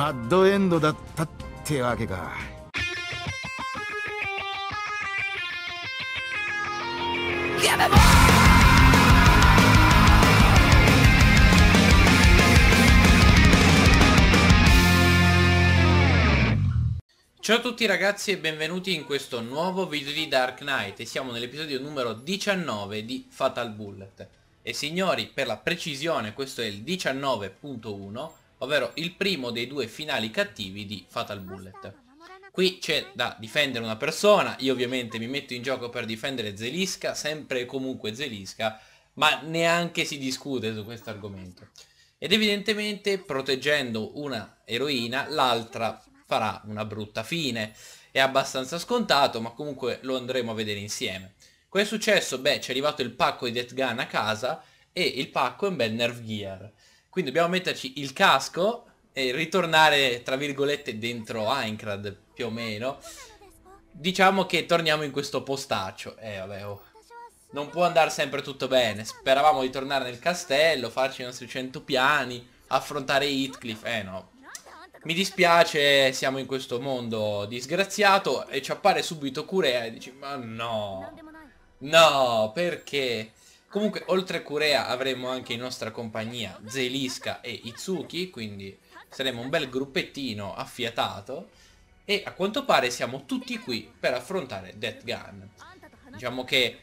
バッドエンドだったってわけか。Give me more! Ciao a tutti ragazzi e benvenuti in questo nuovo video di Dark Knight e siamo nell'episodio numero 19 di Fatal Bullet e signori per la precisione questo è il 19.1 ovvero il primo dei due finali cattivi di Fatal Bullet. Qui c'è da difendere una persona, io ovviamente mi metto in gioco per difendere Zelisca, sempre e comunque Zelisca, ma neanche si discute su ah, questo argomento. Ed evidentemente proteggendo una eroina l'altra farà una brutta fine. È abbastanza scontato, ma comunque lo andremo a vedere insieme. Cosa è successo? Beh, ci è arrivato il pacco di Death Gun a casa e il pacco è un bel Nerve Gear. Quindi dobbiamo metterci il casco e ritornare, tra virgolette, dentro Aincrad, più o meno. Diciamo che torniamo in questo postaccio. Eh, vabbè, oh. Non può andare sempre tutto bene. Speravamo di tornare nel castello, farci i nostri 100 piani, affrontare Heathcliff. Eh, no. Mi dispiace, siamo in questo mondo disgraziato e ci appare subito Curea e dici, ma no, no, perché? Comunque oltre Curea avremo anche in nostra compagnia Zelisca e Itsuki, quindi saremo un bel gruppettino affiatato e a quanto pare siamo tutti qui per affrontare Death Gun. Diciamo che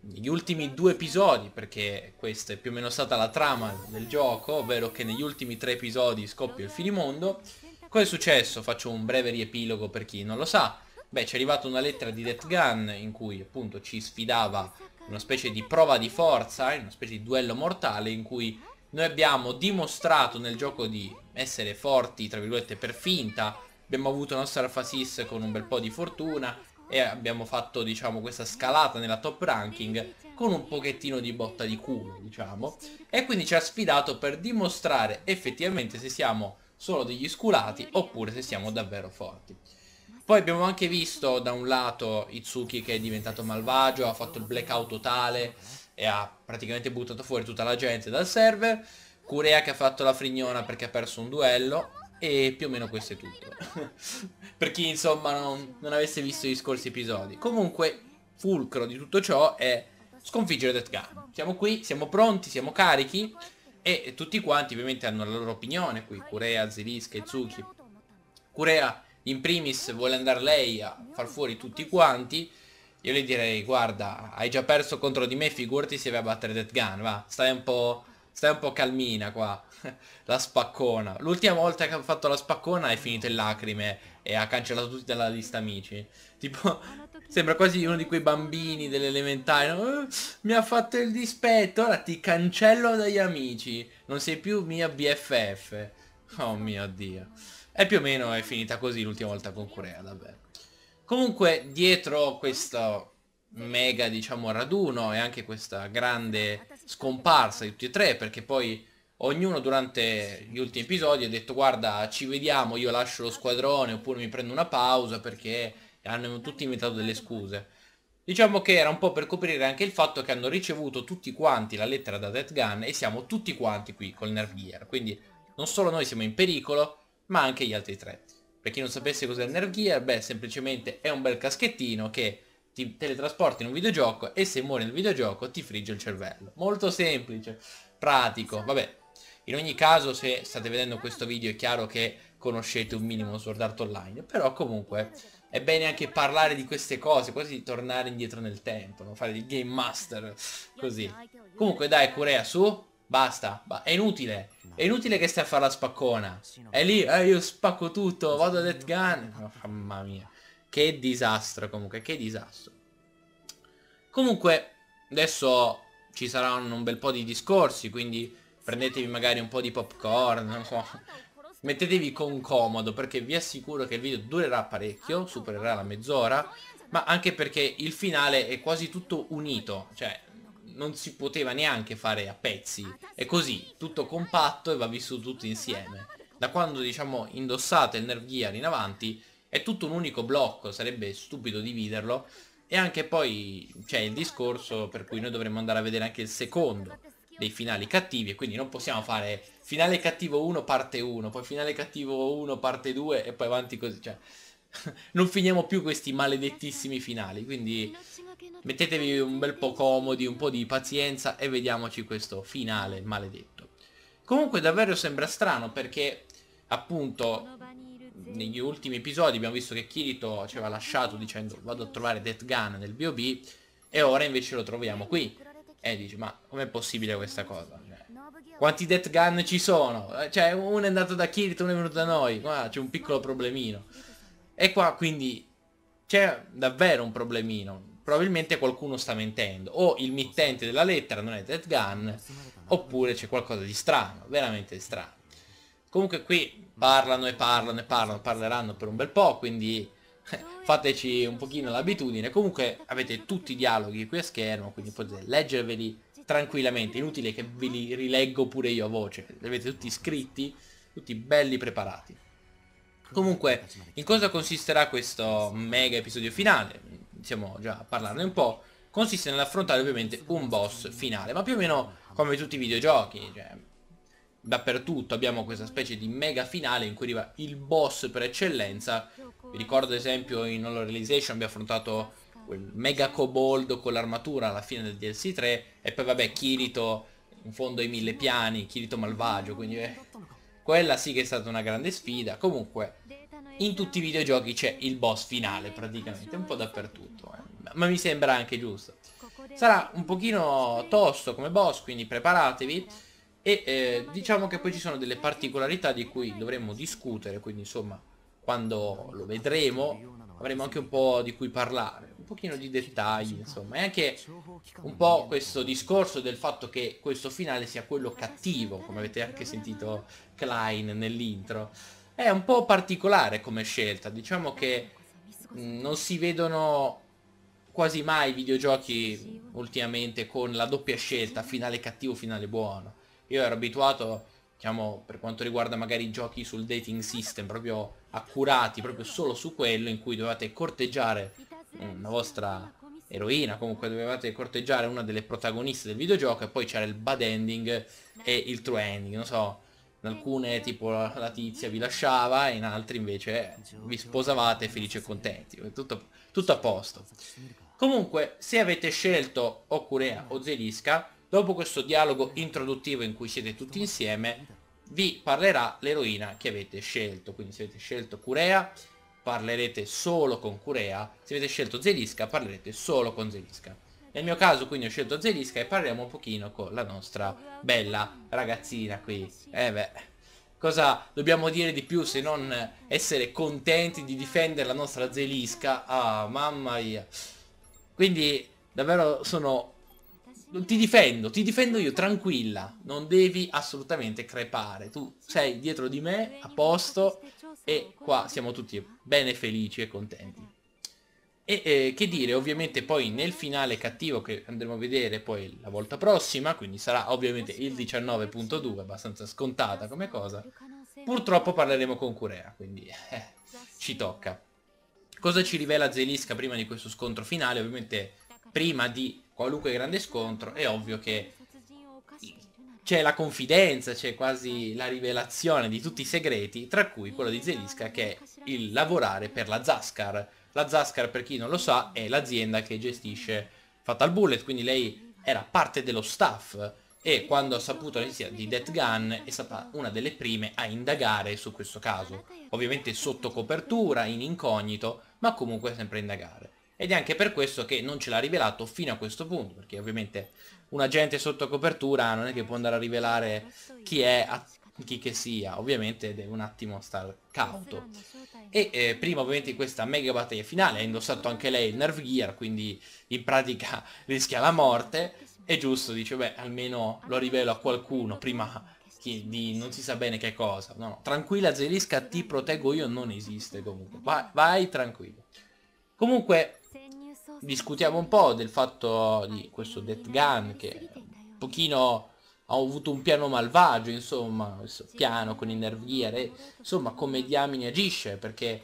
negli ultimi due episodi, perché questa è più o meno stata la trama del gioco, ovvero che negli ultimi tre episodi scoppia il finimondo, cosa è successo? Faccio un breve riepilogo per chi non lo sa. Beh, ci è arrivata una lettera di Death Gun in cui appunto ci sfidava una specie di prova di forza, una specie di duello mortale in cui noi abbiamo dimostrato nel gioco di essere forti, tra virgolette, per finta, abbiamo avuto la nostra alpha assist con un bel po' di fortuna e abbiamo fatto, diciamo, questa scalata nella top ranking con un pochettino di botta di culo, diciamo, e quindi ci ha sfidato per dimostrare effettivamente se siamo solo degli sculati oppure se siamo davvero forti. Poi abbiamo anche visto da un lato Itsuki che è diventato malvagio, ha fatto il blackout totale e ha praticamente buttato fuori tutta la gente dal server. Kurea che ha fatto la frignona perché ha perso un duello e più o meno questo è tutto. per chi insomma non, non avesse visto gli scorsi episodi. Comunque fulcro di tutto ciò è sconfiggere Death Gun. Siamo qui, siamo pronti, siamo carichi e tutti quanti ovviamente hanno la loro opinione qui. Kurea, Zilisca, Itsuki. Kurea in primis vuole andare lei a far fuori tutti quanti, io le direi guarda, hai già perso contro di me, figurati se vai a battere Dead Gun, va, stai un po', stai un po calmina qua, la spaccona. L'ultima volta che ha fatto la spaccona è finito in lacrime e ha cancellato tutti dalla lista amici. Tipo, sembra quasi uno di quei bambini dell'elementare, no? mi ha fatto il dispetto, ora ti cancello dagli amici, non sei più mia BFF. Oh mio Dio. E più o meno è finita così l'ultima volta con Corea, davvero. Comunque, dietro questo mega, diciamo, raduno e anche questa grande scomparsa di tutti e tre, perché poi ognuno durante gli ultimi episodi ha detto guarda ci vediamo, io lascio lo squadrone oppure mi prendo una pausa perché hanno tutti inventato delle scuse. Diciamo che era un po' per coprire anche il fatto che hanno ricevuto tutti quanti la lettera da Dead Gun e siamo tutti quanti qui col Nerf Gear. Quindi non solo noi siamo in pericolo, ma anche gli altri tre. Per chi non sapesse cos'è il Nerve Gear, beh, semplicemente è un bel caschettino che ti teletrasporti in un videogioco e se muore nel videogioco ti frigge il cervello. Molto semplice, pratico, vabbè. In ogni caso, se state vedendo questo video è chiaro che conoscete un minimo Sword Art Online, però comunque è bene anche parlare di queste cose, quasi tornare indietro nel tempo, non fare il Game Master, così. Comunque dai, Curea, su, Basta, è inutile. È inutile che stai a fare la spaccona. È lì, eh, io spacco tutto, vado a dead gun. Oh, mamma mia. Che disastro comunque, che disastro. Comunque, adesso ci saranno un bel po' di discorsi, quindi prendetevi magari un po' di popcorn, non so. Mettetevi con comodo, perché vi assicuro che il video durerà parecchio, supererà la mezz'ora, ma anche perché il finale è quasi tutto unito, cioè non si poteva neanche fare a pezzi. È così, tutto compatto e va vissuto tutto insieme. Da quando, diciamo, indossate il Nerve Gear in avanti, è tutto un unico blocco, sarebbe stupido dividerlo. E anche poi c'è il discorso per cui noi dovremmo andare a vedere anche il secondo dei finali cattivi e quindi non possiamo fare finale cattivo 1 parte 1, poi finale cattivo 1 parte 2 e poi avanti così, cioè non finiamo più questi maledettissimi finali, quindi Mettetevi un bel po' comodi, un po' di pazienza e vediamoci questo finale maledetto. Comunque davvero sembra strano perché appunto negli ultimi episodi abbiamo visto che Kirito ci aveva lasciato dicendo vado a trovare Death Gun nel B.O.B. e ora invece lo troviamo qui. E dici ma com'è possibile questa cosa? Cioè, quanti Death Gun ci sono? Eh, cioè uno è andato da Kirito, uno è venuto da noi, qua c'è un piccolo problemino. E qua quindi c'è davvero un problemino probabilmente qualcuno sta mentendo, o il mittente della lettera non è Dead Gun, oppure c'è qualcosa di strano, veramente di strano. Comunque qui parlano e parlano e parlano, parleranno per un bel po', quindi eh, fateci un pochino l'abitudine. Comunque avete tutti i dialoghi qui a schermo, quindi potete leggerveli tranquillamente, inutile che ve li rileggo pure io a voce, li avete tutti scritti, tutti belli preparati. Comunque, in cosa consisterà questo mega episodio finale? iniziamo già a parlarne un po', consiste nell'affrontare ovviamente un boss finale, ma più o meno come tutti i videogiochi, cioè, dappertutto abbiamo questa specie di mega finale in cui arriva il boss per eccellenza, vi ricordo ad esempio in Hollow Realization abbiamo affrontato quel mega kobold con l'armatura alla fine del DLC 3 e poi vabbè Kirito in fondo ai mille piani, Kirito malvagio, quindi eh, quella sì che è stata una grande sfida, comunque in tutti i videogiochi c'è il boss finale praticamente, un po' dappertutto, eh. ma mi sembra anche giusto. Sarà un pochino tosto come boss, quindi preparatevi e eh, diciamo che poi ci sono delle particolarità di cui dovremmo discutere, quindi insomma quando lo vedremo avremo anche un po' di cui parlare, un pochino di dettagli, insomma, e anche un po' questo discorso del fatto che questo finale sia quello cattivo, come avete anche sentito Klein nell'intro. È un po' particolare come scelta, diciamo che mm, non si vedono quasi mai videogiochi ultimamente con la doppia scelta, finale cattivo, finale buono. Io ero abituato, diciamo, per quanto riguarda magari i giochi sul dating system, proprio accurati, proprio solo su quello in cui dovevate corteggiare una mm, vostra eroina, comunque dovevate corteggiare una delle protagoniste del videogioco e poi c'era il bad ending e il true ending, non so, in alcune tipo la tizia vi lasciava e in altri invece vi sposavate felici e contenti. Tutto, tutto a posto. Comunque, se avete scelto Okurea o Zelisca, dopo questo dialogo introduttivo in cui siete tutti insieme, vi parlerà l'eroina che avete scelto. Quindi se avete scelto Curea, parlerete solo con Curea. Se avete scelto Zelisca, parlerete solo con Zelisca. Nel mio caso quindi ho scelto Zelisca e parliamo un pochino con la nostra bella ragazzina qui. Eh beh, cosa dobbiamo dire di più se non essere contenti di difendere la nostra Zelisca? Ah, mamma mia. Quindi davvero sono... Ti difendo, ti difendo io, tranquilla. Non devi assolutamente crepare. Tu sei dietro di me, a posto, e qua siamo tutti bene felici e contenti. E eh, che dire, ovviamente poi nel finale cattivo che andremo a vedere poi la volta prossima, quindi sarà ovviamente il 19.2, abbastanza scontata come cosa, purtroppo parleremo con Curea, quindi eh, ci tocca. Cosa ci rivela Zelisca prima di questo scontro finale? Ovviamente prima di qualunque grande scontro è ovvio che c'è la confidenza, c'è quasi la rivelazione di tutti i segreti, tra cui quello di Zelisca che è il lavorare per la Zaskar, la Zascar, per chi non lo sa, è l'azienda che gestisce Fatal Bullet, quindi lei era parte dello staff e quando ha saputo la notizia di Death Gun è stata una delle prime a indagare su questo caso. Ovviamente sotto copertura, in incognito, ma comunque sempre a indagare. Ed è anche per questo che non ce l'ha rivelato fino a questo punto, perché ovviamente un agente sotto copertura non è che può andare a rivelare chi è a chi che sia, ovviamente deve un attimo star cauto. E eh, prima ovviamente di questa mega battaglia finale ha indossato anche lei il Nerve Gear, quindi in pratica rischia la morte, è giusto, dice beh almeno lo rivelo a qualcuno prima di non si sa bene che cosa. No, no. Tranquilla Zelisca, ti proteggo io, non esiste comunque. Vai, vai tranquillo. Comunque discutiamo un po' del fatto di questo Death Gun che un pochino ho avuto un piano malvagio, insomma, piano con innerviere, insomma, come diamine agisce, perché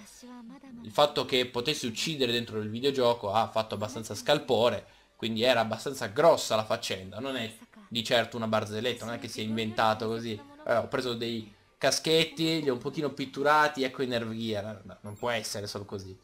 il fatto che potessi uccidere dentro il videogioco ha fatto abbastanza scalpore, quindi era abbastanza grossa la faccenda, non è di certo una barzelletta, non è che si è inventato così, eh, ho preso dei caschetti, li ho un pochino pitturati, ecco innerviere, non può essere solo così.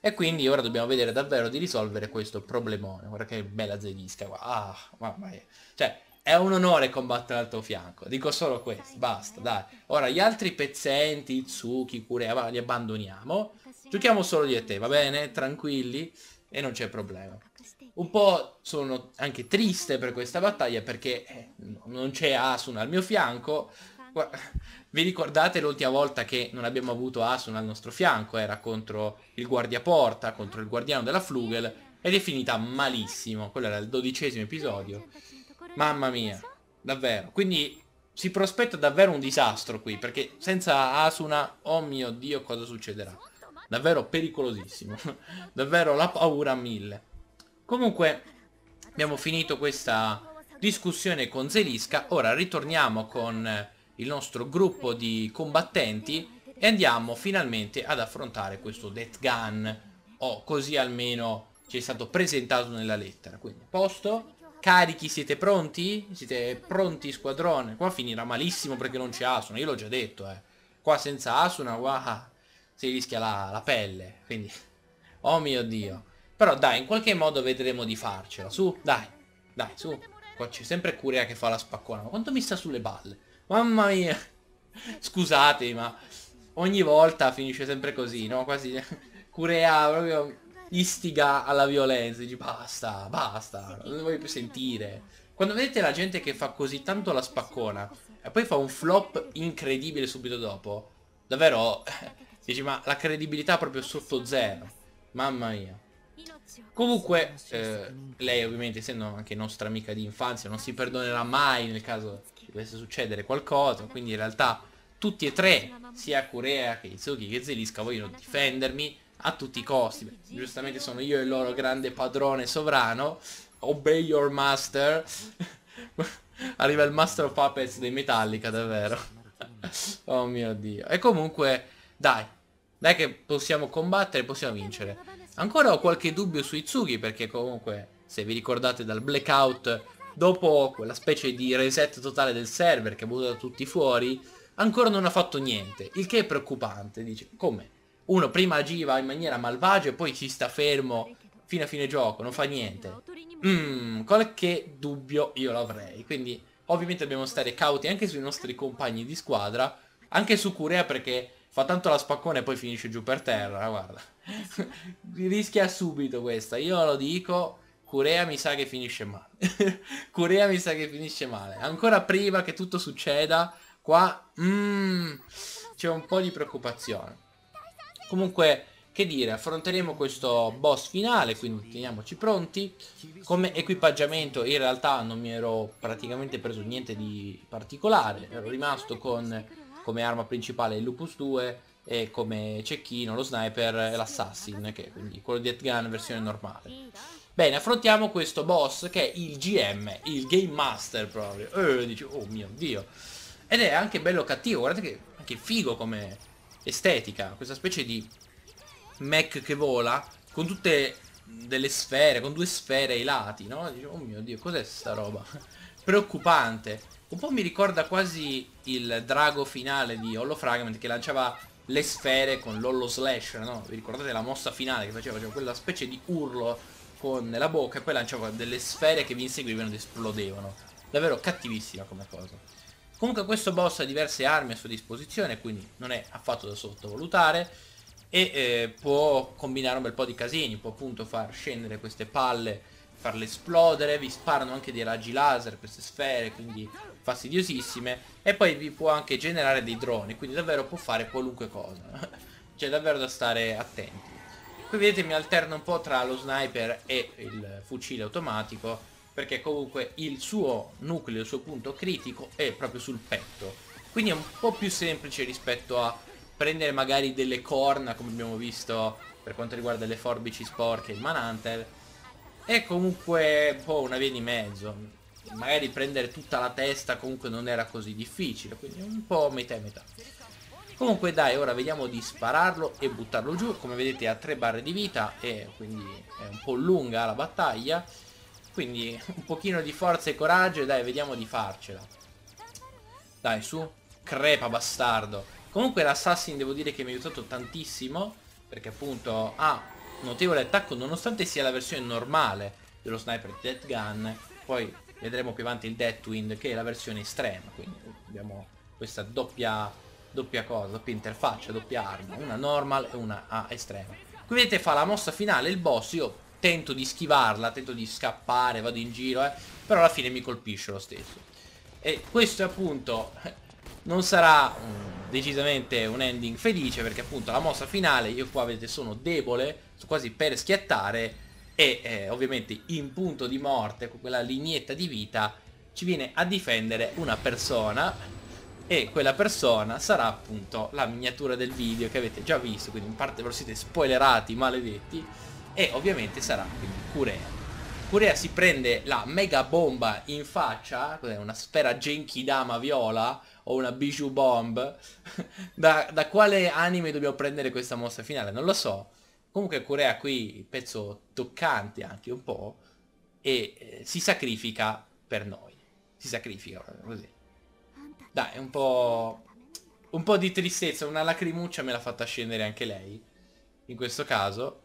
E quindi ora dobbiamo vedere davvero di risolvere questo problemone. Guarda che bella zenisca qua. Ah, mamma mia. Cioè, è un onore combattere al tuo fianco. Dico solo questo, basta, eh, dai. Ora, gli altri pezzenti, Tsuki, Kureva, li abbandoniamo. Giochiamo solo di e te, va bene? Tranquilli e non c'è problema. Un po' sono anche triste per questa battaglia perché eh, non c'è Asun al mio fianco. Vi ricordate l'ultima volta che non abbiamo avuto Asun al nostro fianco? Era contro il guardiaporta, contro il guardiano della Flugel ed è finita malissimo. Quello era il dodicesimo episodio. Mamma mia, davvero. Quindi si prospetta davvero un disastro qui, perché senza Asuna, oh mio Dio, cosa succederà? Davvero pericolosissimo. davvero la paura a mille. Comunque, abbiamo finito questa discussione con Zeliska, Ora ritorniamo con il nostro gruppo di combattenti e andiamo finalmente ad affrontare questo Death Gun. O così almeno ci è stato presentato nella lettera. Quindi, posto Carichi, siete pronti? Siete pronti, squadrone? Qua finirà malissimo perché non c'è Asuna, io l'ho già detto, eh. Qua senza Asuna, qua si rischia la, la pelle, quindi... Oh mio Dio. Però dai, in qualche modo vedremo di farcela. Su, dai, dai, su. Qua c'è sempre Curia che fa la spaccona. Ma quanto mi sta sulle balle? Mamma mia. Scusatemi, ma ogni volta finisce sempre così, no? Quasi... Curea proprio istiga alla violenza, dici basta, basta, non ne voglio più sentire. Quando vedete la gente che fa così tanto la spaccona e poi fa un flop incredibile subito dopo, davvero, dici ma la credibilità è proprio sotto zero, mamma mia. Comunque, eh, lei ovviamente essendo anche nostra amica di infanzia non si perdonerà mai nel caso dovesse succedere qualcosa, quindi in realtà tutti e tre, sia Kurea che Izuki che Zelisca vogliono difendermi a tutti i costi. Beh, giustamente sono io il loro grande padrone sovrano. Obey your master. Arriva il master of puppets dei Metallica, davvero. oh mio dio. E comunque, dai. Dai che possiamo combattere, possiamo vincere. Ancora ho qualche dubbio sui Itsugi perché comunque, se vi ricordate dal blackout, dopo quella specie di reset totale del server che ha buttato tutti fuori, ancora non ha fatto niente. Il che è preoccupante. Dice, come? uno prima agiva in maniera malvagia e poi ci sta fermo fino a fine gioco, non fa niente. Mmm, qualche dubbio io l'avrei, quindi ovviamente dobbiamo stare cauti anche sui nostri compagni di squadra, anche su Curea perché fa tanto la spaccone e poi finisce giù per terra, eh, guarda. Rischia subito questa, io lo dico, Curea mi sa che finisce male. Curea mi sa che finisce male. Ancora prima che tutto succeda, qua mm, c'è un po' di preoccupazione. Comunque, che dire, affronteremo questo boss finale, quindi teniamoci pronti. Come equipaggiamento in realtà non mi ero praticamente preso niente di particolare, ero rimasto con come arma principale il Lupus 2 e come cecchino lo sniper e l'assassin, che è quindi quello di Gun versione normale. Bene, affrontiamo questo boss che è il GM, il Game Master proprio. E eh, dici, oh mio Dio. Ed è anche bello cattivo, guardate che, che figo come estetica, questa specie di mech che vola con tutte delle sfere, con due sfere ai lati, no? Dicevo, oh mio dio, cos'è sta roba? Preoccupante. Un po' mi ricorda quasi il drago finale di Hollow Fragment che lanciava le sfere con l'Hollow Slash, no? Vi ricordate la mossa finale che faceva? Faceva quella specie di urlo con la bocca e poi lanciava delle sfere che vi inseguivano ed esplodevano. Davvero cattivissima come cosa. Comunque questo boss ha diverse armi a sua disposizione, quindi non è affatto da sottovalutare e eh, può combinare un bel po' di casini, può appunto far scendere queste palle, farle esplodere, vi sparano anche dei raggi laser, queste sfere, quindi fastidiosissime, e poi vi può anche generare dei droni, quindi davvero può fare qualunque cosa, cioè davvero da stare attenti. Qui vedete mi alterno un po' tra lo sniper e il fucile automatico perché comunque il suo nucleo, il suo punto critico è proprio sul petto. Quindi è un po' più semplice rispetto a prendere magari delle corna, come abbiamo visto per quanto riguarda le forbici sporche e il manhunter. È comunque un po' una via di mezzo. Magari prendere tutta la testa comunque non era così difficile, quindi un po' metà e metà. Comunque dai, ora vediamo di spararlo e buttarlo giù. Come vedete ha tre barre di vita e quindi è un po' lunga la battaglia quindi un pochino di forza e coraggio e dai, vediamo di farcela. Dai, su. Crepa, bastardo. Comunque l'assassin devo dire che mi ha aiutato tantissimo, perché appunto ha notevole attacco nonostante sia la versione normale dello sniper di Death Gun. Poi vedremo più avanti il Deathwind che è la versione estrema, quindi abbiamo questa doppia, doppia cosa, doppia interfaccia, doppia arma, una normal e una ah, estrema. Qui vedete fa la mossa finale il boss, io tento di schivarla, tento di scappare, vado in giro, eh, però alla fine mi colpisce lo stesso. E questo appunto non sarà um, decisamente un ending felice perché appunto la mossa finale, io qua vedete sono debole, sto quasi per schiattare e eh, ovviamente in punto di morte con quella lignetta di vita ci viene a difendere una persona e quella persona sarà appunto la miniatura del video che avete già visto, quindi in parte ve lo siete spoilerati, maledetti e ovviamente sarà quindi Curea. Curea si prende la mega bomba in faccia, una sfera Genkidama viola o una Bijou Bomb. da, da, quale anime dobbiamo prendere questa mossa finale? Non lo so. Comunque Curea qui, pezzo toccante anche un po', e eh, si sacrifica per noi. Si sacrifica così. Dai, un po'... Un po' di tristezza, una lacrimuccia me l'ha fatta scendere anche lei. In questo caso.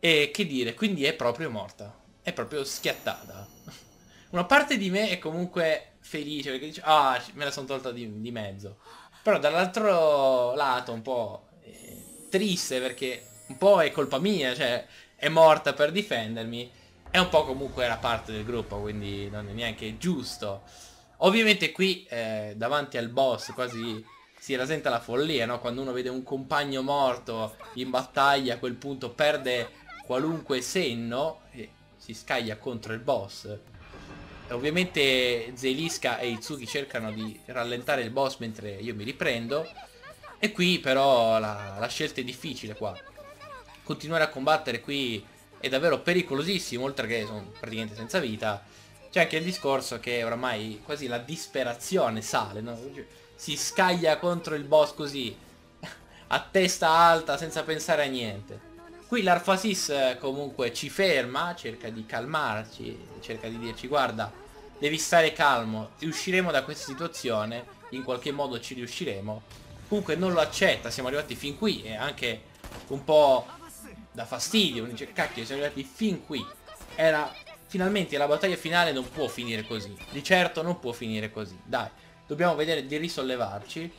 E che dire, quindi è proprio morta. È proprio schiattata. Una parte di me è comunque felice perché dice, ah, me la sono tolta di, di mezzo. Però dall'altro lato un po' eh, triste perché un po' è colpa mia, cioè è morta per difendermi. È un po' comunque era parte del gruppo, quindi non è neanche giusto. Ovviamente qui eh, davanti al boss quasi si rasenta la follia, no? Quando uno vede un compagno morto in battaglia a quel punto perde qualunque senno eh, si scaglia contro il boss. Ovviamente Zeliska e Itsuki cercano di rallentare il boss mentre io mi riprendo. E qui però la, la scelta è difficile qua. Continuare a combattere qui è davvero pericolosissimo, oltre che sono praticamente senza vita. C'è anche il discorso che oramai quasi la disperazione sale, no? Cioè, si scaglia contro il boss così, a testa alta, senza pensare a niente. Qui l'Arfasis eh, comunque ci ferma, cerca di calmarci, cerca di dirci guarda, devi stare calmo, usciremo da questa situazione, in qualche modo ci riusciremo. Comunque non lo accetta, siamo arrivati fin qui e anche un po' da fastidio, dice cacchio siamo arrivati fin qui. Era finalmente la battaglia finale non può finire così, di certo non può finire così, dai, dobbiamo vedere di risollevarci.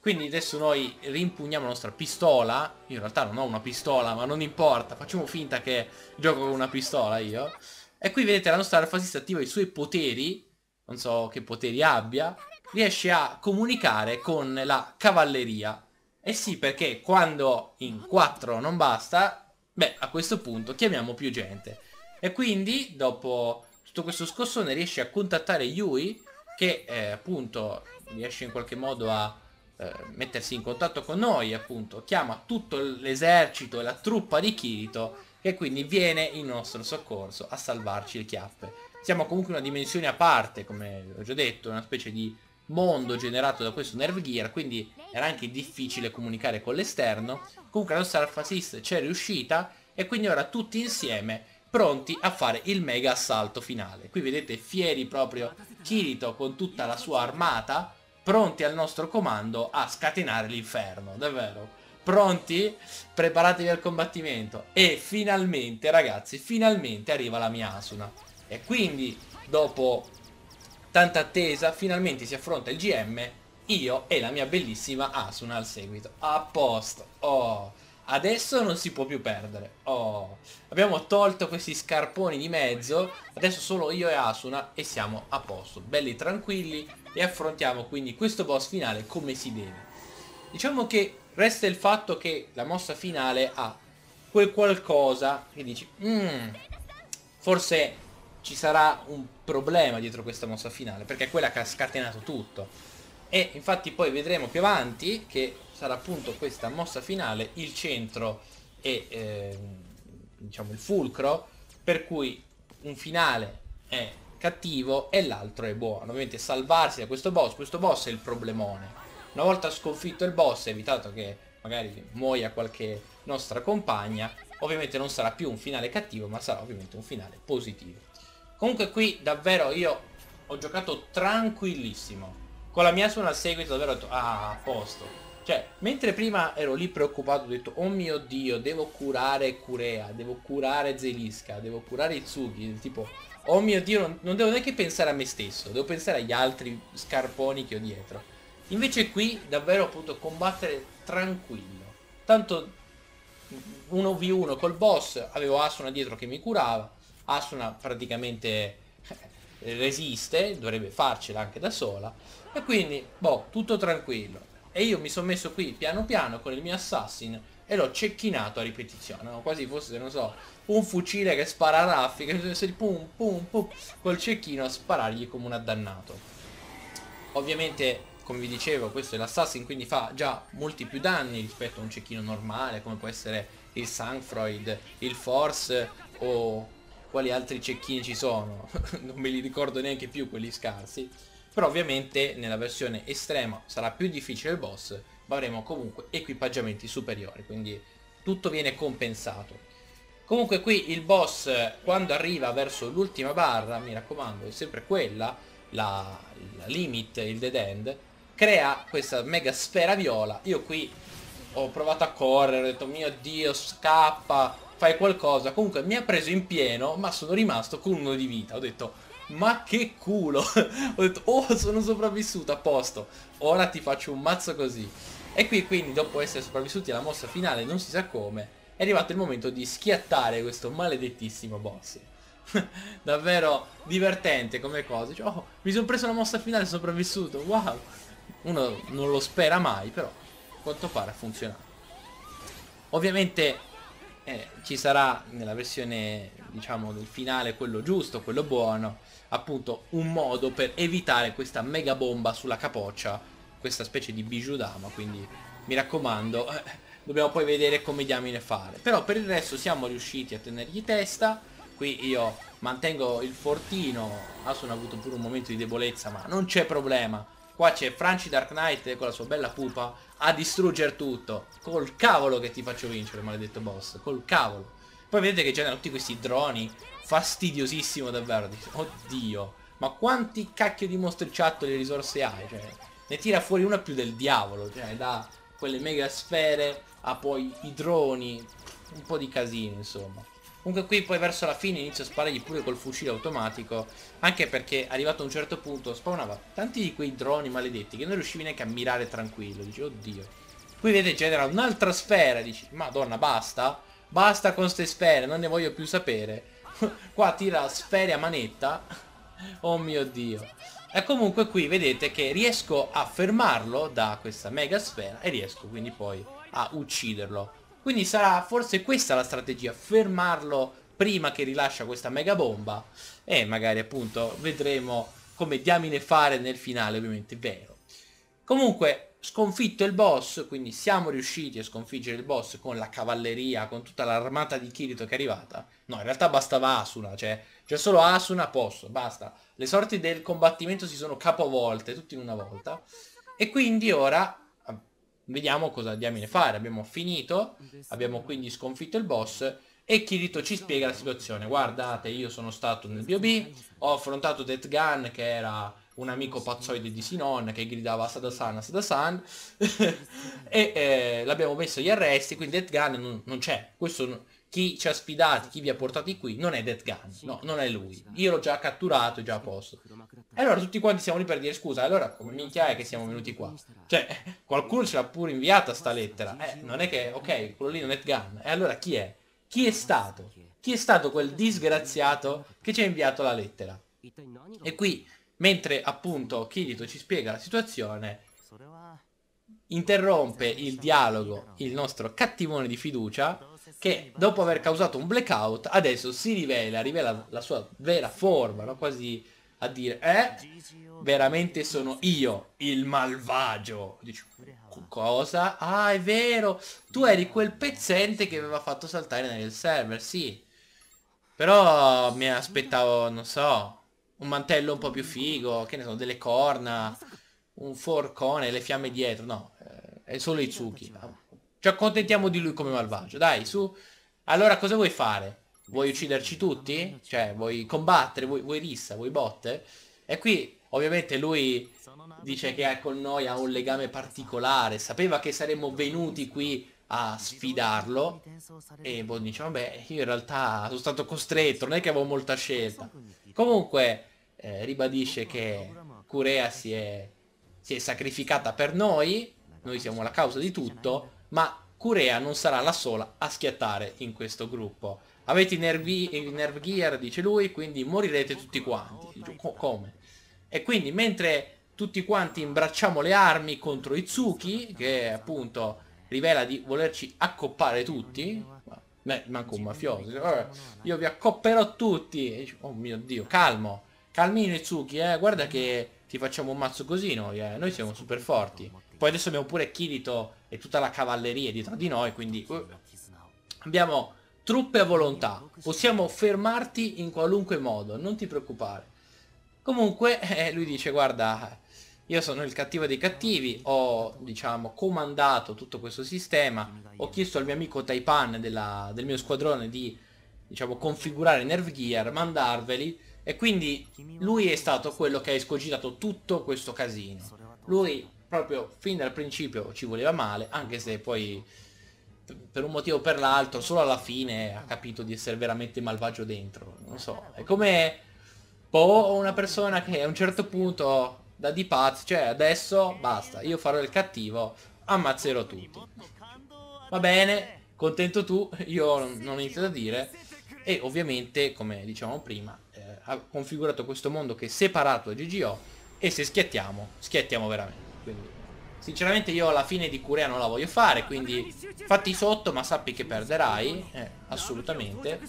Quindi adesso noi rimpugniamo la nostra pistola. Io in realtà non ho una pistola, ma non importa. Facciamo finta che gioco con una pistola io. E qui vedete la nostra alfasista attiva i suoi poteri. Non so che poteri abbia. Riesce a comunicare con la cavalleria. E eh sì, perché quando in 4 non basta, beh, a questo punto chiamiamo più gente. E quindi, dopo tutto questo scossone, riesce a contattare Yui, che eh, appunto riesce in qualche modo a eh, mettersi in contatto con noi, appunto, chiama tutto l'esercito e la truppa di Kirito che quindi viene in nostro soccorso a salvarci le chiappe. Siamo comunque una dimensione a parte, come ho già detto, una specie di mondo generato da questo Nerve Gear, quindi era anche difficile comunicare con l'esterno. Comunque la nostra Alpha Assist c'è riuscita e quindi ora tutti insieme pronti a fare il mega assalto finale. Qui vedete fieri proprio Kirito con tutta la sua armata pronti al nostro comando a scatenare l'inferno, davvero. Pronti? Preparatevi al combattimento. E finalmente, ragazzi, finalmente arriva la mia Asuna. E quindi, dopo tanta attesa, finalmente si affronta il GM, io e la mia bellissima Asuna al seguito. A posto. Oh. Adesso non si può più perdere. Oh. Abbiamo tolto questi scarponi di mezzo. Adesso solo io e Asuna e siamo a posto. Belli tranquilli e affrontiamo quindi questo boss finale come si deve. Diciamo che resta il fatto che la mossa finale ha quel qualcosa che dici mm, forse ci sarà un problema dietro questa mossa finale perché è quella che ha scatenato tutto e infatti poi vedremo più avanti che sarà appunto questa mossa finale il centro e eh, diciamo il fulcro per cui un finale è cattivo e l'altro è buono ovviamente salvarsi da questo boss questo boss è il problemone una volta sconfitto il boss evitato che magari muoia qualche nostra compagna ovviamente non sarà più un finale cattivo ma sarà ovviamente un finale positivo comunque qui davvero io ho giocato tranquillissimo con la mia suona al seguito davvero ah, a posto cioè, mentre prima ero lì preoccupato, ho detto, oh mio dio, devo curare Curea, devo curare Zelisca, devo curare Itsuki, tipo, oh mio dio, non, non, devo neanche pensare a me stesso, devo pensare agli altri scarponi che ho dietro. Invece qui, davvero, appunto, combattere tranquillo. Tanto 1v1 col boss, avevo Asuna dietro che mi curava, Asuna praticamente eh, resiste, dovrebbe farcela anche da sola, e quindi, boh, tutto tranquillo e io mi sono messo qui piano piano con il mio assassin e l'ho cecchinato a ripetizione, no? quasi fosse, non so, un fucile che spara a raffi, che mi sono pum pum pum col cecchino a sparargli come un addannato. Ovviamente, come vi dicevo, questo è l'assassin, quindi fa già molti più danni rispetto a un cecchino normale, come può essere il Sangfroid, il Force o quali altri cecchini ci sono, non me li ricordo neanche più quelli scarsi però ovviamente nella versione estrema sarà più difficile il boss ma avremo comunque equipaggiamenti superiori quindi tutto viene compensato comunque qui il boss quando arriva verso l'ultima barra mi raccomando è sempre quella la, la limit, il dead end crea questa mega sfera viola io qui ho provato a correre ho detto mio dio scappa fai qualcosa comunque mi ha preso in pieno ma sono rimasto con uno di vita ho detto ma che culo! Ho detto, oh, sono sopravvissuto, a posto. Ora ti faccio un mazzo così. E qui quindi, dopo essere sopravvissuti alla mossa finale, non si sa come, è arrivato il momento di schiattare questo maledettissimo boss. Davvero divertente come cosa. Cioè, oh, mi sono preso la mossa finale e sopravvissuto, wow! Uno non lo spera mai, però, a quanto pare ha funzionato. Ovviamente eh, ci sarà nella versione diciamo del finale quello giusto, quello buono, appunto un modo per evitare questa mega bomba sulla capoccia, questa specie di bigiudama, quindi mi raccomando, eh, dobbiamo poi vedere come diamine fare. Però per il resto siamo riusciti a tenergli testa, qui io mantengo il fortino, Asun ha avuto pure un momento di debolezza ma non c'è problema, Qua c'è Franci Dark Knight con la sua bella pupa a distruggere tutto. Col cavolo che ti faccio vincere, maledetto boss. Col cavolo. Poi vedete che c'erano tutti questi droni. Fastidiosissimo davvero. Oddio. Ma quanti cacchio di le risorse hai? Cioè, ne tira fuori una più del diavolo. Cioè, da quelle mega sfere a poi i droni. Un po' di casino, insomma. Comunque qui poi verso la fine inizio a sparargli pure col fucile automatico Anche perché arrivato a un certo punto spawnava tanti di quei droni maledetti Che non riuscivi neanche a mirare tranquillo Dici oddio Qui vede genera un'altra sfera Dici madonna basta Basta con ste sfere non ne voglio più sapere Qua tira sfere a manetta Oh mio dio E comunque qui vedete che riesco a fermarlo da questa mega sfera E riesco quindi poi a ucciderlo quindi sarà forse questa la strategia, fermarlo prima che rilascia questa mega bomba e magari appunto vedremo come diamine fare nel finale, ovviamente vero. Comunque sconfitto il boss, quindi siamo riusciti a sconfiggere il boss con la cavalleria, con tutta l'armata di Kirito che è arrivata. No, in realtà bastava Asuna, cioè, c'è solo Asuna a posto, basta. Le sorti del combattimento si sono capovolte, tutte in una volta. E quindi ora Vediamo cosa diamine fare. Abbiamo finito, abbiamo quindi sconfitto il boss e Kirito ci spiega la situazione. Guardate, io sono stato nel BOB, ho affrontato Death Gun che era un amico pazzoide di Sinon che gridava Sadasan, Asadasan e eh, l'abbiamo messo agli arresti, quindi Death Gun non, non c'è. Questo chi ci ha sfidati, chi vi ha portati qui, non è Death Gun, no, non è lui. Io l'ho già catturato, già a posto. E allora tutti quanti siamo lì per dire scusa, allora come minchia è che siamo venuti qua? Cioè, qualcuno ce l'ha pure inviata sta lettera. Eh, non è che, ok, quello lì non è Death Gun. E allora chi è? Chi è stato? Chi è stato quel disgraziato che ci ha inviato la lettera? E qui, mentre appunto Kirito ci spiega la situazione, interrompe il dialogo il nostro cattivone di fiducia che dopo aver causato un blackout adesso si rivela, rivela la sua vera forma, no? quasi a dire, eh, veramente sono io il malvagio. Dici, cosa? Ah, è vero, tu eri quel pezzente che aveva fatto saltare nel server, sì. Però mi aspettavo, non so, un mantello un po' più figo, che ne so, delle corna, un forcone, le fiamme dietro, no, eh, è solo i Itsuki. Certo, ci accontentiamo di lui come malvagio. Dai, su. Allora cosa vuoi fare? Vuoi ucciderci tutti? Cioè, vuoi combattere? Vuoi, vuoi rissa? Vuoi botte? E qui, ovviamente, lui dice che è con noi ha un legame particolare. Sapeva che saremmo venuti qui a sfidarlo. E Bond dice, vabbè, io in realtà sono stato costretto, non è che avevo molta scelta. Comunque, eh, ribadisce che Curea si è, si è sacrificata per noi, noi siamo la causa di tutto, ma Curea non sarà la sola a schiattare in questo gruppo. Avete i nervi, nerve gear, dice lui, quindi morirete tutti quanti. Co come? E quindi mentre tutti quanti imbracciamo le armi contro Itsuki, che appunto rivela di volerci accoppare tutti, beh, manco un mafioso, io vi accopperò tutti, oh mio Dio, calmo, calmino Itsuki, eh, guarda che ti facciamo un mazzo così noi, eh. noi siamo super forti. Poi adesso abbiamo pure Kirito e tutta la cavalleria dietro di noi, quindi uh, abbiamo truppe a volontà. Possiamo fermarti in qualunque modo, non ti preoccupare. Comunque eh, lui dice guarda, io sono il cattivo dei cattivi, ho diciamo comandato tutto questo sistema, ho chiesto al mio amico Taipan della, del mio squadrone di diciamo configurare Nerve Gear, mandarveli e quindi lui è stato quello che ha escogitato tutto questo casino. Lui proprio fin dal principio ci voleva male, anche se poi per un motivo o per l'altro, solo alla fine ha capito di essere veramente malvagio dentro. Non so, eh, è come una persona che a un certo punto da di pazzo, cioè adesso basta, io farò il cattivo, ammazzerò tutti. Va bene, contento tu, io non ho niente da dire. E ovviamente, come dicevamo prima, eh, ha configurato questo mondo che è separato da GGO e se schiattiamo, schiattiamo veramente. Quindi, sinceramente io alla fine di Curea non la voglio fare, quindi fatti sotto ma sappi che perderai, eh, assolutamente.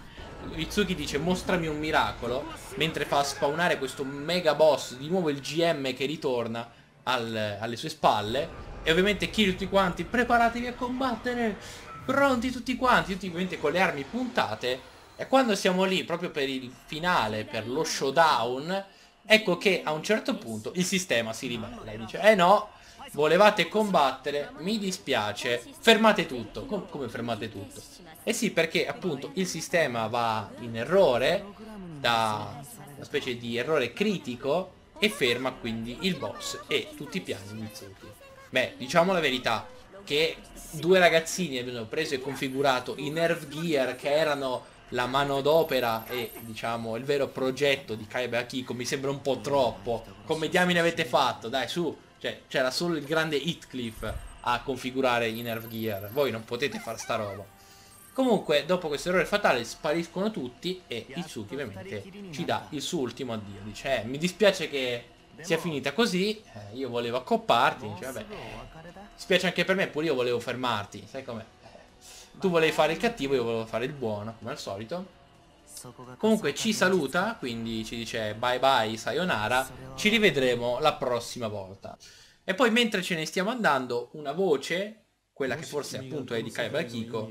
Itsuki dice mostrami un miracolo, mentre fa spawnare questo mega boss, di nuovo il GM che ritorna al, alle sue spalle. E ovviamente Kill tutti quanti, preparatevi a combattere, pronti tutti quanti, tutti ovviamente con le armi puntate. E quando siamo lì, proprio per il finale, per lo showdown, Ecco che a un certo punto il sistema si ribella e dice Eh no, volevate combattere, mi dispiace, fermate tutto. Com come fermate tutto? Eh sì, perché appunto il sistema va in errore, da una specie di errore critico, e ferma quindi il boss e tutti i piani iniziati. Beh, diciamo la verità, che due ragazzini avevano preso e configurato i Nerve Gear che erano la mano d'opera e diciamo il vero progetto di Kaiba Akiko mi sembra un po' troppo. Come diamine avete fatto? Dai su, cioè c'era solo il grande Heathcliff a configurare i Nerve Gear, voi non potete fare sta roba. Comunque dopo questo errore fatale spariscono tutti e Itsuki ovviamente ci dà il suo ultimo addio, dice eh, mi dispiace che sia finita così, eh, io volevo accopparti, dice vabbè, dispiace anche per me, pure io volevo fermarti, sai com'è. Tu volevi fare il cattivo, io volevo fare il buono, come al solito. Comunque ci saluta, quindi ci dice bye bye, sayonara. Ci rivedremo la prossima volta. E poi mentre ce ne stiamo andando, una voce, quella che forse appunto è di Kaiba Kiko,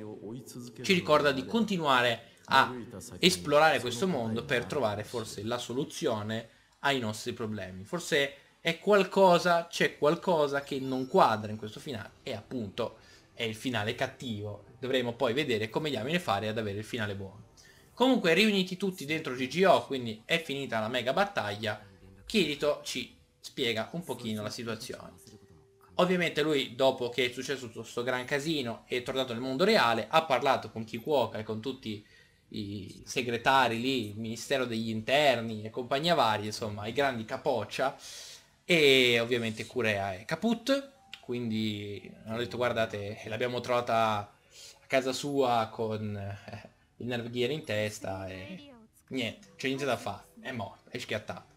ci ricorda di continuare a esplorare questo mondo per trovare forse la soluzione ai nostri problemi. Forse è qualcosa, c'è qualcosa che non quadra in questo finale e appunto è il finale cattivo, dovremo poi vedere come diamine fare ad avere il finale buono. Comunque riuniti tutti dentro GGO, quindi è finita la mega battaglia, Kirito ci spiega un pochino la situazione. Ovviamente lui dopo che è successo tutto questo gran casino è tornato nel mondo reale, ha parlato con Kikuoka e con tutti i segretari lì, il Ministero degli Interni e compagnia varie, insomma i grandi capoccia e ovviamente Curea è caput, quindi hanno detto guardate l'abbiamo trovata casa sua con eh, il nervighiere in testa e niente, c'è niente da fare, è morto, è schiattato.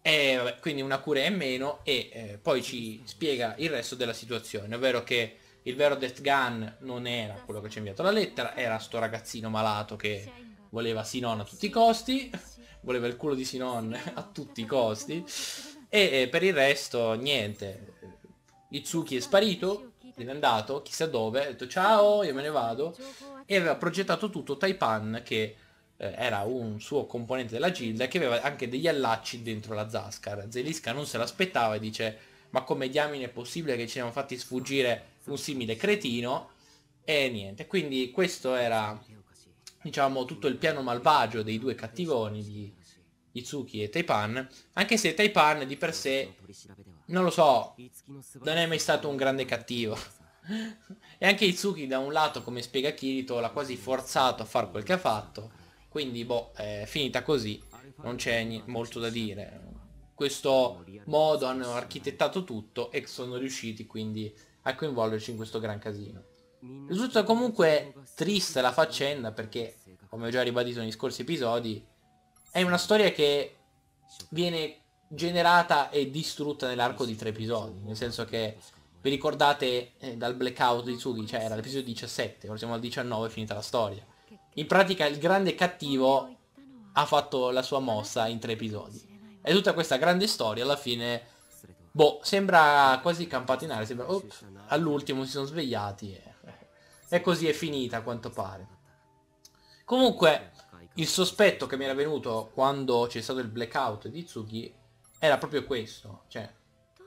E vabbè, quindi una cura in meno e eh, poi ci spiega il resto della situazione, ovvero che il vero Death Gun non era quello che ci ha inviato la lettera, era sto ragazzino malato che voleva Sinon a tutti i costi, voleva il culo di Sinon a tutti i costi, e eh, per il resto niente, Itsuki è sparito, me n'è andato, chissà dove, ha detto ciao, io me ne vado, e aveva progettato tutto Taipan che eh, era un suo componente della gilda che aveva anche degli allacci dentro la Zaskar. Zeliska non se l'aspettava e dice ma come diamine è possibile che ci siamo fatti sfuggire un simile cretino? E niente, quindi questo era diciamo tutto il piano malvagio dei due cattivoni di Itsuki e Taipan, anche se Taipan di per sé non lo so, non è mai stato un grande cattivo. e anche Itsuki da un lato, come spiega Kirito, l'ha quasi forzato a fare quel che ha fatto, quindi boh, è finita così, non c'è molto da dire. questo modo hanno architettato tutto e sono riusciti quindi a coinvolgerci in questo gran casino. Risulta comunque triste la faccenda perché, come ho già ribadito negli scorsi episodi, è una storia che viene generata e distrutta nell'arco di tre episodi, nel senso che vi ricordate eh, dal blackout di Tsugi, cioè era l'episodio 17, ora siamo al 19 è finita la storia. In pratica il grande cattivo ha fatto la sua mossa in tre episodi. E tutta questa grande storia alla fine, boh, sembra quasi campata in aria, sembra, oh, all'ultimo si sono svegliati e, e così è finita a quanto pare. Comunque, il sospetto che mi era venuto quando c'è stato il blackout di Tsugi era proprio questo. Cioè,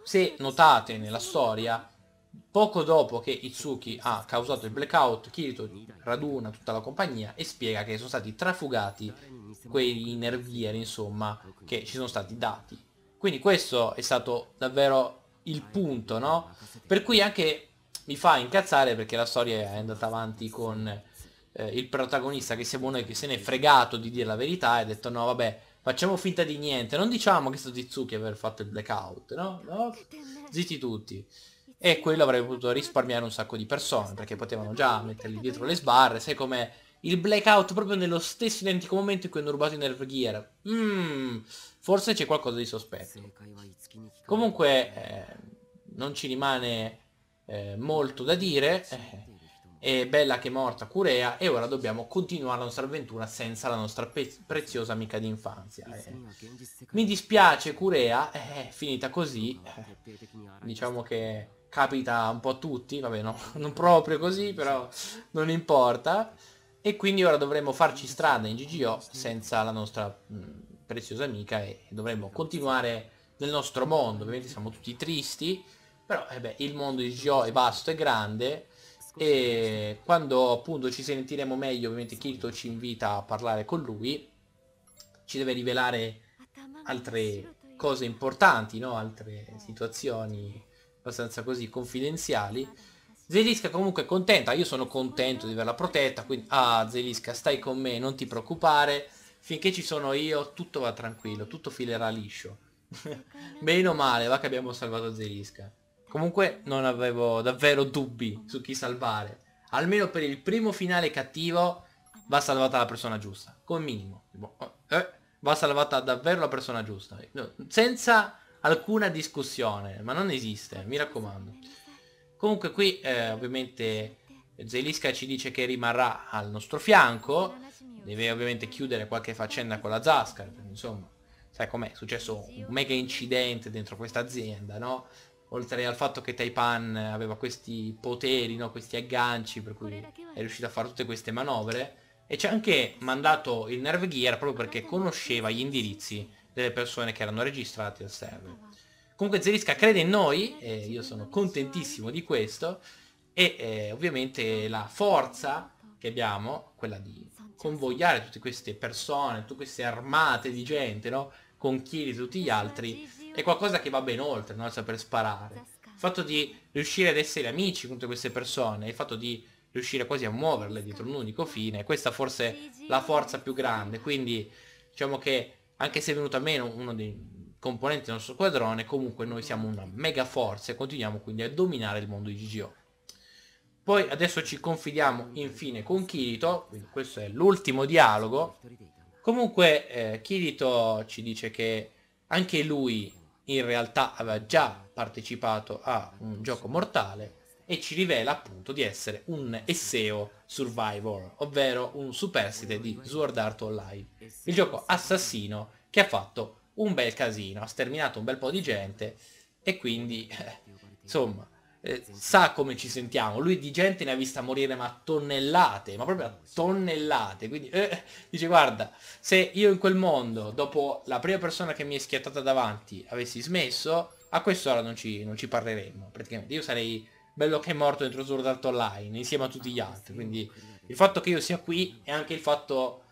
se notate nella storia, poco dopo che Itsuki ha causato il blackout, Kirito raduna tutta la compagnia e spiega che sono stati trafugati quei nervieri, insomma, che ci sono stati dati. Quindi questo è stato davvero il punto, no? Per cui anche mi fa incazzare perché la storia è andata avanti con eh, il protagonista che siamo noi che se n'è fregato di dire la verità e ha detto no vabbè Facciamo finta di niente, non diciamo che sto Zitsuki aver fatto il blackout, no? No? Zitti tutti. E quello avrebbe potuto risparmiare un sacco di persone, perché potevano già metterli dietro le sbarre, sai come il blackout proprio nello stesso identico momento in cui hanno rubato in Nervgear. Mmm, forse c'è qualcosa di sospetto. Comunque, eh, non ci rimane eh, molto da dire. Eh, e bella che è morta Curea e ora dobbiamo continuare la nostra avventura senza la nostra pre preziosa amica d'infanzia eh. mi dispiace Curea eh, è eh, finita così eh. diciamo che capita un po' a tutti vabbè no, non proprio così però non importa e quindi ora dovremo farci strada in GGO senza la nostra mh, preziosa amica e dovremo continuare nel nostro mondo ovviamente siamo tutti tristi però eh beh, il mondo di GGO è vasto e grande e quando appunto ci sentiremo meglio, ovviamente Kirito ci invita a parlare con lui, ci deve rivelare altre cose importanti, no? altre situazioni abbastanza così confidenziali. Zeliska comunque è contenta, io sono contento di averla protetta, quindi ah Zeliska stai con me, non ti preoccupare, finché ci sono io tutto va tranquillo, tutto filerà liscio. Bene o male, va che abbiamo salvato Zeliska Comunque non avevo davvero dubbi su chi salvare. Almeno per il primo finale cattivo va salvata la persona giusta. Come minimo. Oh, eh, va salvata davvero la persona giusta. Senza alcuna discussione. Ma non esiste, mi raccomando. Comunque qui eh, ovviamente Zeliska ci dice che rimarrà al nostro fianco. Deve ovviamente chiudere qualche faccenda con la Zaskar. Insomma, sai com'è? È successo un mega incidente dentro questa azienda, no? oltre al fatto che Taipan aveva questi poteri, no? questi agganci, per cui è riuscito a fare tutte queste manovre, e ci ha anche mandato il Nerve Gear proprio perché conosceva gli indirizzi delle persone che erano registrate al server. Comunque Zerisca crede in noi, e io sono contentissimo di questo, e eh, ovviamente la forza che abbiamo, quella di convogliare tutte queste persone, tutte queste armate di gente, no? Con Kiri e tutti gli altri, è qualcosa che va ben oltre, non Saper cioè, sparare. Il fatto di riuscire ad essere amici con tutte queste persone, il fatto di riuscire quasi a muoverle dietro un unico fine, questa forse è la forza più grande, quindi diciamo che anche se è venuto a meno uno dei componenti del nostro squadrone, comunque noi siamo una mega forza e continuiamo quindi a dominare il mondo di GGO. Poi adesso ci confidiamo infine con Kirito, questo è l'ultimo dialogo. Comunque eh, Kirito ci dice che anche lui in realtà aveva già partecipato a un gioco mortale e ci rivela appunto di essere un Esseo Survivor, ovvero un superstite di Sword Art Online, il gioco assassino che ha fatto un bel casino, ha sterminato un bel po' di gente e quindi, eh, insomma, eh, sa come ci sentiamo, lui di gente ne ha vista morire ma a tonnellate, ma proprio a tonnellate, quindi eh, dice guarda, se io in quel mondo, dopo la prima persona che mi è schiattata davanti, avessi smesso, a quest'ora non ci, non ci parleremmo, praticamente io sarei bello che è morto dentro Sword Online, insieme a tutti gli ah, altri, quindi il fatto che io sia qui è anche il fatto...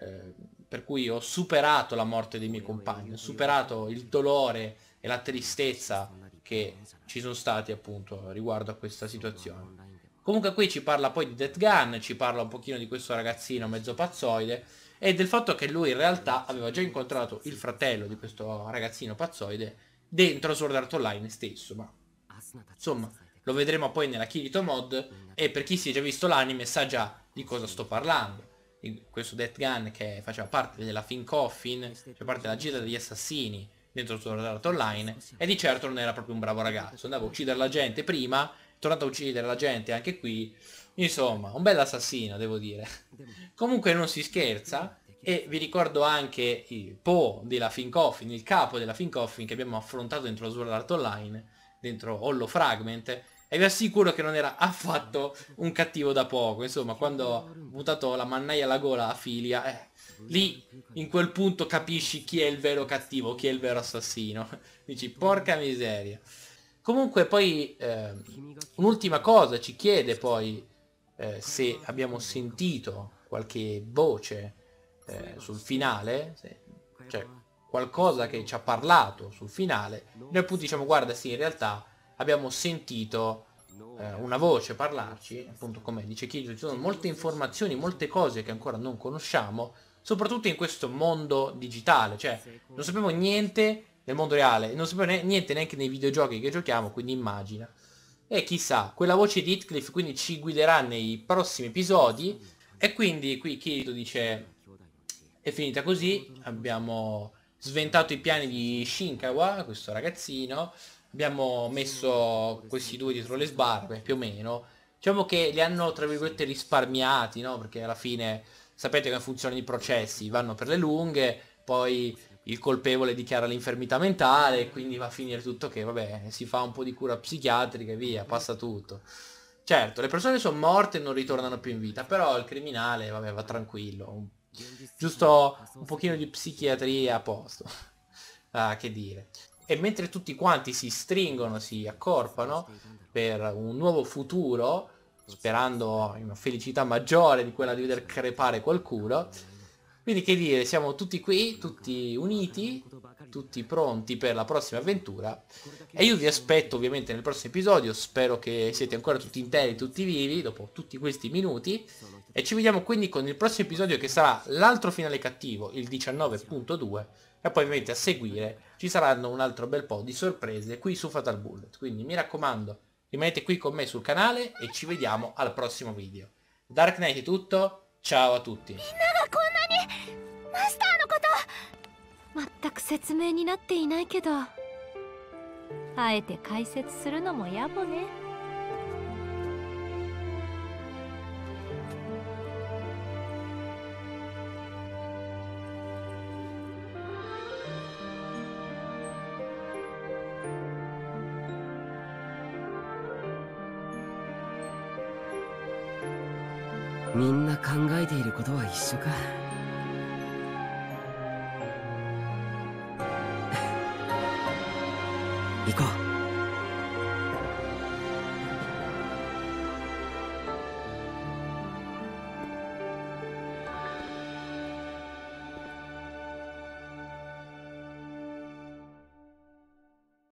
Eh, per cui ho superato la morte dei miei compagni, ho superato il dolore e la tristezza che ci sono stati appunto riguardo a questa situazione. Comunque qui ci parla poi di Death Gun, ci parla un pochino di questo ragazzino mezzo pazzoide e del fatto che lui in realtà aveva già incontrato il fratello di questo ragazzino pazzoide dentro Sword Art Online stesso, ma insomma lo vedremo poi nella Kirito mod e per chi si è già visto l'anime sa già di cosa sto parlando. Questo Death Gun che faceva parte della Fincoffin, cioè parte della gita degli assassini dentro il suo dato online e di certo non era proprio un bravo ragazzo, andava a uccidere la gente prima, tornato a uccidere la gente anche qui, insomma un bel assassino devo dire. Comunque non si scherza e vi ricordo anche il Po della Fincoffin, il capo della Fincoffin che abbiamo affrontato dentro Sword Art Online, dentro Hollow Fragment, e vi assicuro che non era affatto un cattivo da poco, insomma quando ha buttato la mannaia alla gola a Filia, eh, lì in quel punto capisci chi è il vero cattivo, chi è il vero assassino. Dici, porca miseria. Comunque poi eh, un'ultima cosa ci chiede poi eh, se abbiamo sentito qualche voce eh, sul finale, se, cioè qualcosa che ci ha parlato sul finale. Noi appunto diciamo guarda sì in realtà abbiamo sentito eh, una voce parlarci, appunto come dice Kirito, ci sono molte informazioni, molte cose che ancora non conosciamo, soprattutto in questo mondo digitale, cioè non sappiamo niente nel mondo reale, non sappiamo ne niente neanche nei videogiochi che giochiamo, quindi immagina. E chissà, quella voce di Heathcliff quindi ci guiderà nei prossimi episodi e quindi qui Kirito dice è finita così, abbiamo sventato i piani di Shinkawa, questo ragazzino, abbiamo messo questi due dietro le sbarre più o meno, diciamo che li hanno tra virgolette risparmiati, no? Perché alla fine sapete come funzionano i processi, vanno per le lunghe, poi il colpevole dichiara l'infermità mentale e quindi va a finire tutto che vabbè, si fa un po' di cura psichiatrica e via, passa tutto. Certo, le persone sono morte e non ritornano più in vita, però il criminale, vabbè, va tranquillo. Giusto un pochino di psichiatria a posto. ah, che dire. E mentre tutti quanti si stringono, si accorpano per un nuovo futuro, sperando in una felicità maggiore di quella di veder crepare qualcuno. Quindi che dire, siamo tutti qui, tutti uniti, tutti pronti per la prossima avventura e io vi aspetto ovviamente nel prossimo episodio, spero che siete ancora tutti interi, tutti vivi dopo tutti questi minuti e ci vediamo quindi con il prossimo episodio che sarà l'altro finale cattivo, il 19.2 e poi ovviamente a seguire ci saranno un altro bel po' di sorprese qui su Fatal Bullet, quindi mi raccomando rimanete qui con me sul canale e ci vediamo al prossimo video. Dark Knight è tutto, ciao a tutti. 全く説明になっていないけどあえて解説するのも野暮ね一緒か 行こう